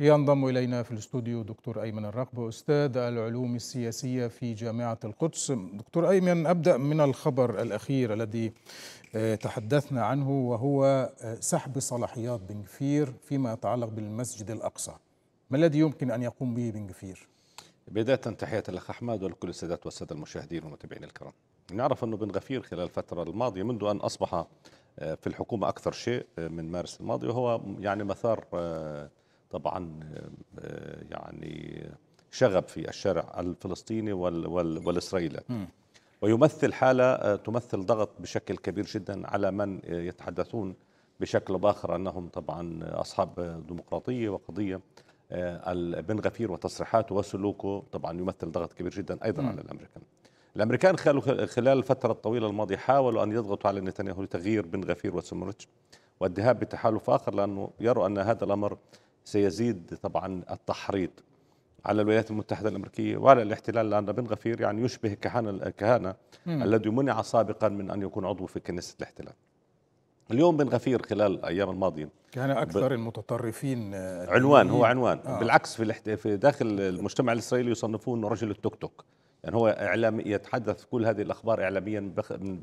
ينضم إلينا في الاستوديو دكتور أيمن الرقب أستاذ العلوم السياسية في جامعة القدس دكتور أيمن أبدأ من الخبر الأخير الذي آه، تحدثنا عنه وهو آه، سحب صلاحيات بن غفير فيما يتعلق بالمسجد الأقصى ما الذي يمكن أن يقوم به بن غفير؟ بداية تحية الأخ أحمد ولكل السادات والسادة المشاهدين والمتابعين الكرام نعرف أنه بن غفير خلال الفترة الماضية منذ أن أصبح آه، في الحكومة أكثر شيء من مارس الماضي وهو يعني مثار طبعا آه، يعني شغب في الشارع الفلسطيني وال وال والإسرائيلي ويمثل حالة آه، تمثل ضغط بشكل كبير جدا على من آه، يتحدثون بشكل باخر أنهم طبعا أصحاب ديمقراطية وقضية بن غفير وتصريحاته وسلوكه طبعا يمثل ضغط كبير جدا أيضا على الأمريكان الأمريكان خلال الفترة الطويلة الماضية حاولوا أن يضغطوا على نتنياهو لتغيير بن غفير وسمرتش والذهاب بتحالف آخر لأنه يروا أن هذا الأمر سيزيد طبعا التحريض على الولايات المتحدة الأمريكية وعلى الاحتلال لأن بن غفير يعني يشبه كهنة كهنة الذي منع سابقا من أن يكون عضو في كنيسة الاحتلال اليوم بن غفير خلال الأيام الماضية كان أكثر ب... المتطرفين آه، عنوان هو عنوان آه. بالعكس في, الاحت... في داخل المجتمع الإسرائيلي يصنفوه أنه رجل التوك توك يعني هو إعلام يتحدث كل هذه الأخبار إعلاميا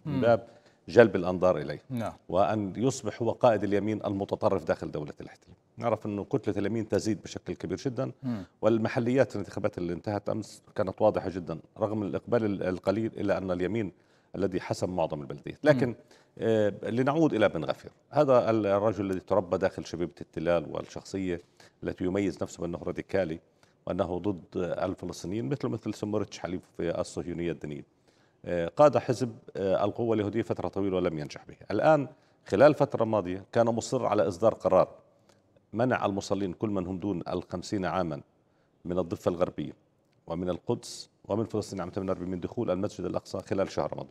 من باب جلب الأنظار إليه نعم. وأن يصبح هو قائد اليمين المتطرف داخل دولة الاحتلال نعرف أنه كتلة اليمين تزيد بشكل كبير جدا م. والمحليات الانتخابات اللي انتهت أمس كانت واضحة جدا رغم الإقبال القليل إلا أن اليمين الذي حسم معظم البلديات لكن م. آه لنعود إلى بن غفير هذا الرجل الذي تربى داخل شبيبة التلال والشخصية التي يميز نفسه بأنه راديكالي وأنه ضد الفلسطينيين مثل مثل سمرتش حليف في الصهيونية الدينية قاد حزب آه، القوة اليهودية فترة طويلة ولم ينجح به الآن خلال الفترة الماضية كان مصر على إصدار قرار منع المصلين كل من هم دون الخمسين عاما من الضفة الغربية ومن القدس ومن فلسطين عام 48 من دخول المسجد الأقصى خلال شهر رمضان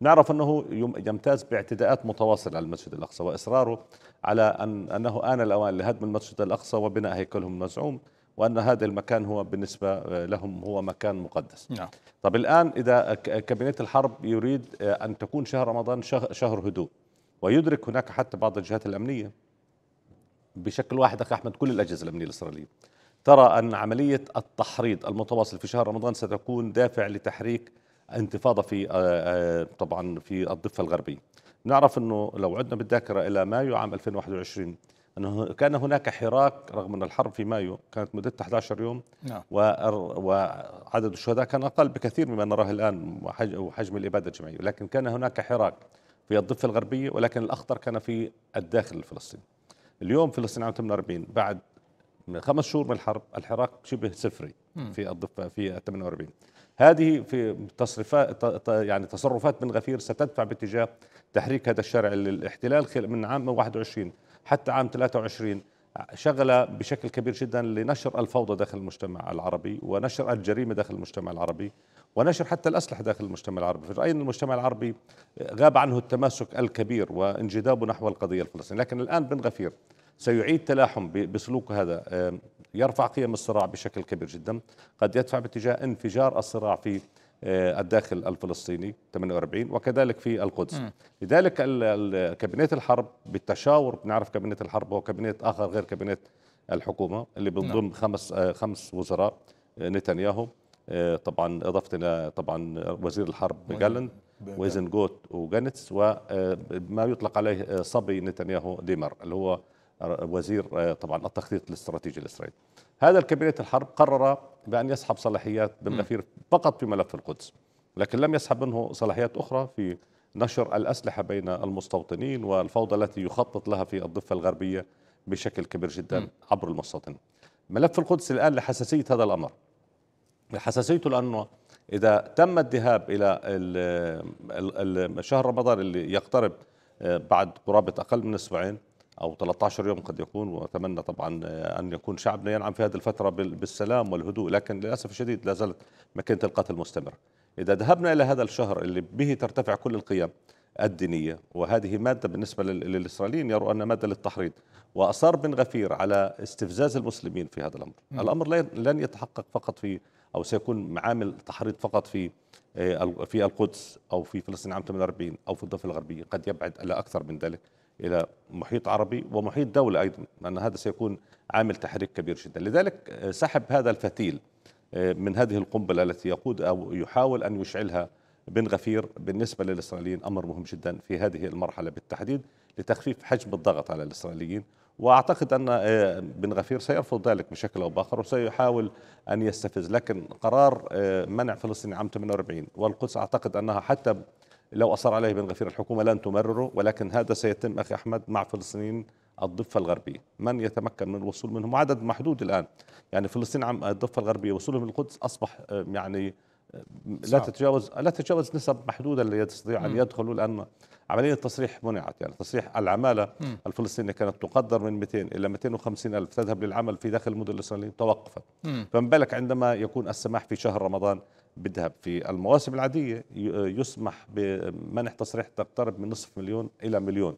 نعرف أنه يمتاز باعتداءات متواصلة على المسجد الأقصى وإصراره على أن أنه آن الأوان لهدم المسجد الأقصى وبناء هيكلهم المزعوم وأن هذا المكان هو بالنسبة لهم هو مكان مقدس نعم. طب الآن إذا كابينت الحرب يريد آه، أن تكون شهر رمضان شهر هدوء ويدرك هناك حتى بعض الجهات الأمنية بشكل واحد أخي أحمد كل الأجهزة الأمنية الإسرائيلية ترى أن عملية التحريض المتواصل في شهر رمضان ستكون دافع لتحريك انتفاضة في آه، آه، طبعا في الضفة الغربية نعرف أنه لو عدنا بالذاكرة إلى مايو عام 2021 أنه كان هناك حراك رغم أن الحرب في مايو كانت مدتها 11 يوم نعم. وعدد الشهداء كان أقل بكثير مما نراه الآن وحجم الإبادة الجماعية لكن كان هناك حراك في الضفة الغربية ولكن الأخطر كان في الداخل الفلسطيني اليوم فلسطين عام 48 بعد خمس شهور من الحرب الحراك شبه صفري في الضفة في 48 هذه في تصرفات يعني تصرفات بن غفير ستدفع باتجاه تحريك هذا الشارع للاحتلال من عام 21 حتى عام 23 شغله بشكل كبير جدا لنشر الفوضى داخل المجتمع العربي ونشر الجريمه داخل المجتمع العربي ونشر حتى الاسلحه داخل المجتمع العربي، فراينا المجتمع العربي غاب عنه التماسك الكبير وانجذابه نحو القضيه الفلسطينيه، لكن الان بن غفير سيعيد تلاحم بسلوك هذا يرفع قيم الصراع بشكل كبير جدا، قد يدفع باتجاه انفجار الصراع في آه، الداخل الفلسطيني 48 وكذلك في القدس م. لذلك كابينة الحرب بالتشاور بنعرف كابينة الحرب هو كابينة آخر غير كابينة الحكومة اللي بنضم نعم. خمس آه، خمس وزراء آه، نتنياهو طبعا اضفت الى طبعا وزير الحرب جالند ويزنجوت وجانتس وما يطلق عليه صبي نتنياهو ديمر اللي هو وزير آه، طبعا التخطيط الاستراتيجي الاسرائيلي. هذا الكابينت الحرب قرر بان يسحب صلاحيات بن غفير فقط في ملف القدس لكن لم يسحب منه صلاحيات اخرى في نشر الاسلحه بين المستوطنين والفوضى التي يخطط لها في الضفه الغربيه بشكل كبير جدا عبر المستوطنين. ملف القدس الان لحساسيه هذا الامر. حساسيته لانه اذا تم الذهاب الى شهر رمضان اللي يقترب آه، بعد قرابه اقل من اسبوعين أو 13 يوم قد يكون وأتمنى طبعا آه، أن يكون شعبنا ينعم في هذه الفترة بالسلام والهدوء لكن للأسف الشديد لا زالت ماكينة القتل مستمرة إذا ذهبنا إلى هذا الشهر اللي به ترتفع كل القيم الدينية وهذه مادة بالنسبة للإسرائيليين يروا أنها مادة للتحريض وأصر بن غفير على استفزاز المسلمين في هذا الأمر م. الأمر لن يتحقق فقط في أو سيكون معامل تحريض فقط في آه، في القدس أو في فلسطين عام 48 أو في الضفة الغربية قد يبعد إلى أكثر من ذلك الى محيط عربي ومحيط دوله ايضا لان هذا سيكون عامل تحريك كبير جدا لذلك آه، سحب هذا الفتيل آه، من هذه القنبله التي يقود او يحاول ان يشعلها بن غفير بالنسبه للاسرائيليين امر مهم جدا في هذه المرحله بالتحديد لتخفيف حجم الضغط على الاسرائيليين واعتقد ان آه، بن غفير سيرفض ذلك بشكل او باخر وسيحاول ان يستفز لكن قرار منع فلسطين عام 48 والقدس اعتقد انها حتى لو أصر عليه بن غفير الحكومة لن تمرره ولكن هذا سيتم أخي أحمد مع فلسطينيين الضفة الغربية من يتمكن من الوصول منهم عدد محدود الآن يعني فلسطين عم الضفة الغربية وصولهم للقدس أصبح آه، يعني لا تتجاوز لا تتجاوز نسب محدوده اللي يستطيع ان يدخلوا لان عمليه التصريح منعت يعني تصريح العماله م. الفلسطينيه كانت تقدر من 200 الى 250 الف تذهب للعمل في داخل المدن الاسرائيليه توقفت فما بالك عندما يكون السماح في شهر رمضان بالذهاب في المواسم العاديه يسمح بمنح تصريح تقترب من نصف مليون الى مليون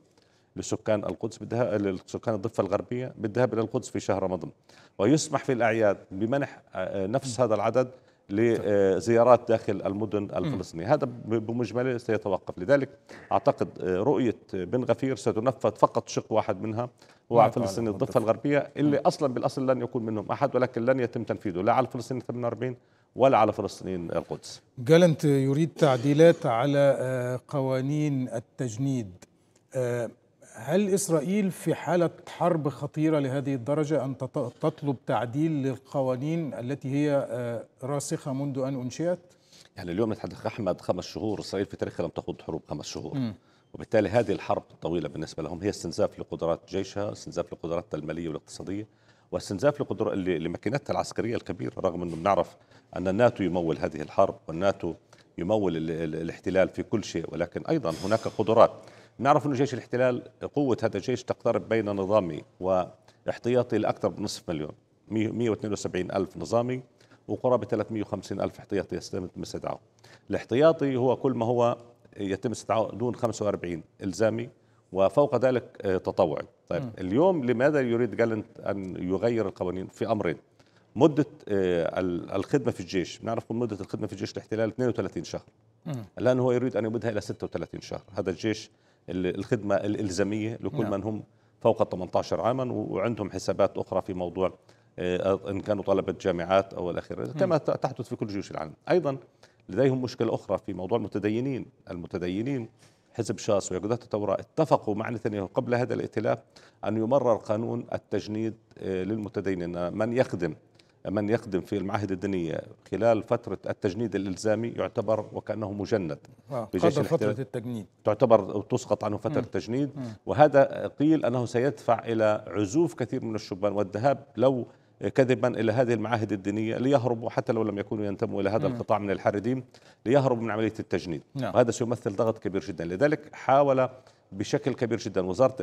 لسكان القدس بالذهاب لسكان الضفه الغربيه بالذهاب الى القدس في شهر رمضان ويسمح في الاعياد بمنح آه، نفس هذا العدد لزيارات داخل المدن الفلسطينية هذا بمجمله سيتوقف لذلك أعتقد رؤية بن غفير ستنفذ فقط شق واحد منها هو على فلسطين الضفة الغربية اللي أصلا بالأصل لن يكون منهم أحد ولكن لن يتم تنفيذه لا على فلسطين 48 ولا على فلسطين القدس جالنت يريد تعديلات على آه، قوانين التجنيد آه، هل إسرائيل في حالة حرب خطيرة لهذه الدرجة أن تطلب تعديل للقوانين التي هي آه، راسخة منذ أن أنشئت؟ يعني اليوم نتحدث أحمد خمس شهور إسرائيل في تاريخها لم تخوض حروب خمس شهور م. وبالتالي هذه الحرب الطويلة بالنسبة لهم هي استنزاف لقدرات جيشها استنزاف لقدراتها المالية والاقتصادية واستنزاف لقدر... لماكينتها العسكرية الكبيرة رغم أنه بنعرف أن الناتو يمول هذه الحرب والناتو يمول الاحتلال في كل شيء ولكن أيضا هناك قدرات نعرف أن جيش الاحتلال قوة هذا الجيش تقترب بين نظامي واحتياطي لأكثر من نصف مليون 172 ألف نظامي وقرابة 350 ألف احتياطي يتم استدعائه الاحتياطي هو كل ما هو يتم استدعائه دون 45 إلزامي وفوق ذلك آه، تطوعي طيب م. اليوم لماذا يريد جالنت أن يغير القوانين في أمرين مدة آه، الخدمة في الجيش بنعرف مدة الخدمة في الجيش الاحتلال 32 شهر الآن هو يريد أن يمدها إلى 36 شهر هذا الجيش الخدمة الإلزامية لكل نعم. من هم فوق 18 عاما وعندهم حسابات أخرى في موضوع آه، إن كانوا طلبة جامعات أو الأخير كما تحدث في كل جيوش العالم أيضا لديهم مشكلة أخرى في موضوع المتدينين المتدينين حزب شاس ويقودات التوراة اتفقوا مع نتنياهو قبل هذا الائتلاف أن يمرر قانون التجنيد آه، للمتدينين من يخدم من يقدم في المعاهد الدينية خلال فترة التجنيد الإلزامي يعتبر وكأنه مجند آه بجيش فترة التجنيد تعتبر تسقط عنه فترة التجنيد وهذا قيل أنه سيدفع إلى عزوف كثير من الشبان والذهاب لو كذبا الى هذه المعاهد الدينيه ليهربوا حتى لو لم يكونوا ينتموا الى هذا القطاع من الحردين ليهربوا من عمليه التجنيد نعم. وهذا سيمثل ضغط كبير جدا لذلك حاول بشكل كبير جدا وزاره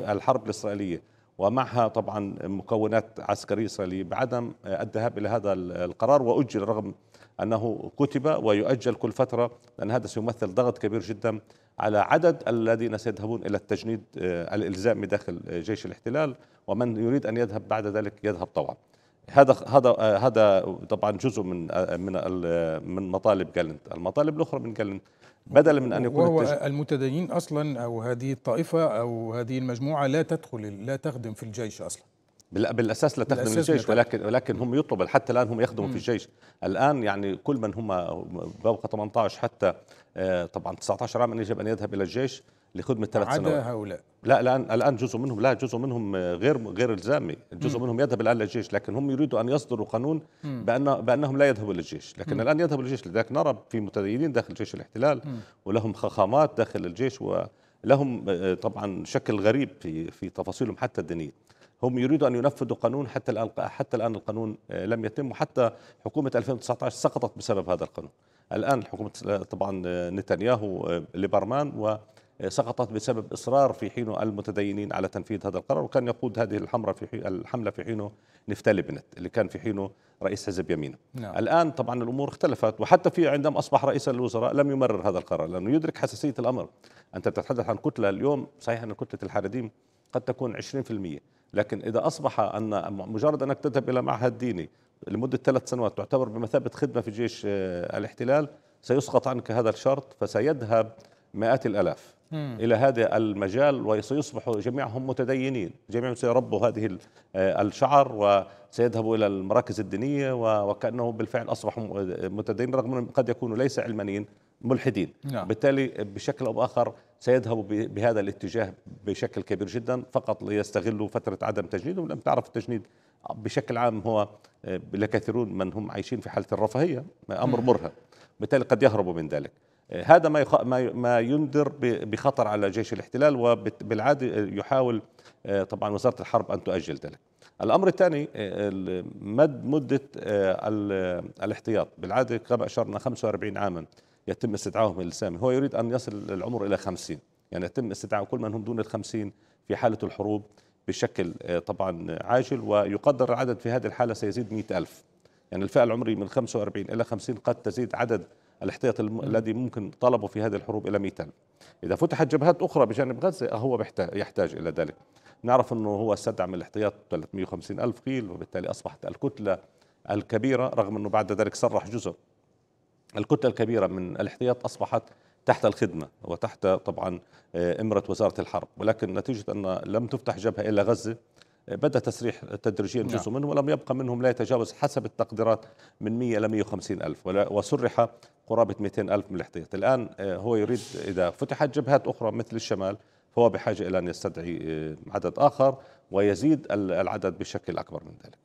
الحرب الاسرائيليه ومعها طبعا مكونات عسكرية إسرائيلية بعدم الذهاب إلى هذا القرار وأجل رغم أنه كتب ويؤجل كل فترة لأن هذا سيمثل ضغط كبير جدا على عدد الذين سيذهبون إلى التجنيد آه، الإلزامي داخل جيش الاحتلال ومن يريد أن يذهب بعد ذلك يذهب طوعا هذا هذا آه، هذا طبعا جزء من آه، من من مطالب جالنت، المطالب الاخرى من جالنت بدلا من ان يكون وهو المتدينين اصلا او هذه الطائفه او هذه المجموعه لا تدخل لا تخدم في الجيش اصلا بالاساس لا تخدم بالأساس الجيش ولكن ولكن هم يطلب حتى الان هم يخدموا في الجيش الان يعني كل من هم فوق 18 حتى آه، طبعا 19 عاما يجب ان يذهب الى الجيش لخدمه ثلاث سنوات عدا هؤلاء لا الان الان جزء منهم لا جزء منهم غير غير الزامي، جزء منهم يذهب الان للجيش لكن هم يريدوا ان يصدروا قانون بان بانهم لا يذهبوا للجيش، لكن الان يذهبوا للجيش لذلك نرى في متدينين داخل جيش الاحتلال ولهم خخامات داخل الجيش ولهم آه، طبعا شكل غريب في في تفاصيلهم حتى الدينيه. هم يريدوا ان ينفذوا قانون حتى الان حتى الان القانون آه، لم يتم وحتى حكومه 2019 سقطت بسبب هذا القانون. الان حكومه طبعا آه، نتنياهو ليبرمان و سقطت بسبب إصرار في حينه المتدينين على تنفيذ هذا القرار وكان يقود هذه الحمرة في حي... الحملة في حينه نفتالي بنت اللي كان في حينه رئيس حزب يمينه نعم. الآن طبعا الأمور اختلفت وحتى في عندما أصبح رئيس الوزراء لم يمرر هذا القرار لأنه يدرك حساسية الأمر أنت تتحدث عن كتلة اليوم صحيح أن كتلة الحارديم قد تكون 20% لكن إذا أصبح أن مجرد أنك تذهب إلى معهد ديني لمدة ثلاث سنوات تعتبر بمثابة خدمة في جيش آه، الاحتلال سيسقط عنك هذا الشرط فسيذهب مئات الالاف إلى هذا المجال وسيصبح جميعهم متدينين جميعهم سيربوا هذه آه، الشعر وسيذهبوا إلى المراكز الدينية وكأنه بالفعل أصبحوا متدينين رغم أنهم قد يكونوا ليس علمانيين ملحدين نعم. بالتالي بشكل أو بآخر سيذهبوا بهذا الاتجاه بشكل كبير جدا فقط ليستغلوا فترة عدم تجنيدهم لم تعرف التجنيد بشكل عام هو آه، لكثيرون من هم عايشين في حالة الرفاهية أمر مرهق بالتالي قد يهربوا من ذلك آه، هذا ما ما ينذر بخطر على جيش الاحتلال وبالعاده آه، يحاول آه، طبعا وزاره الحرب ان تؤجل ذلك. الامر الثاني مد مده الاحتياط بالعاده كما اشرنا 45 عاما يتم استدعائهم للسامي هو يريد ان يصل العمر الى 50 يعني يتم استدعاء كل من هم دون ال 50 في حاله الحروب بشكل طبعا عاجل ويقدر العدد في هذه الحاله سيزيد 100000 يعني الفئه العمريه من 45 الى 50 قد تزيد عدد الاحتياط الذي ممكن طلبه في هذه الحروب الى 200 ألف إذا فتحت جبهات أخرى بجانب غزة هو يحتاج إلى ذلك نعرف أنه هو استدعم الاحتياط 350 ألف قيل وبالتالي أصبحت الكتلة الكبيرة رغم أنه بعد ذلك صرح جزء الكتلة الكبيرة من الاحتياط أصبحت تحت الخدمة وتحت طبعا آه، إمرة وزارة الحرب ولكن نتيجة أن لم تفتح جبهة إلا غزة آه، بدا تسريح تدريجيا جزء نعم. منهم ولم يبقى منهم لا يتجاوز حسب التقديرات من 100 الى 150 الف وسرح قرابه 200 الف من الاحتياط الان آه، هو يريد اذا فتحت جبهات اخرى مثل الشمال فهو بحاجه الى ان يستدعي آه، عدد اخر ويزيد العدد بشكل اكبر من ذلك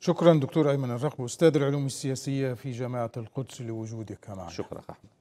شكرا دكتور ايمن الرقب استاذ العلوم السياسيه في جامعه القدس لوجودك معنا شكرا احمد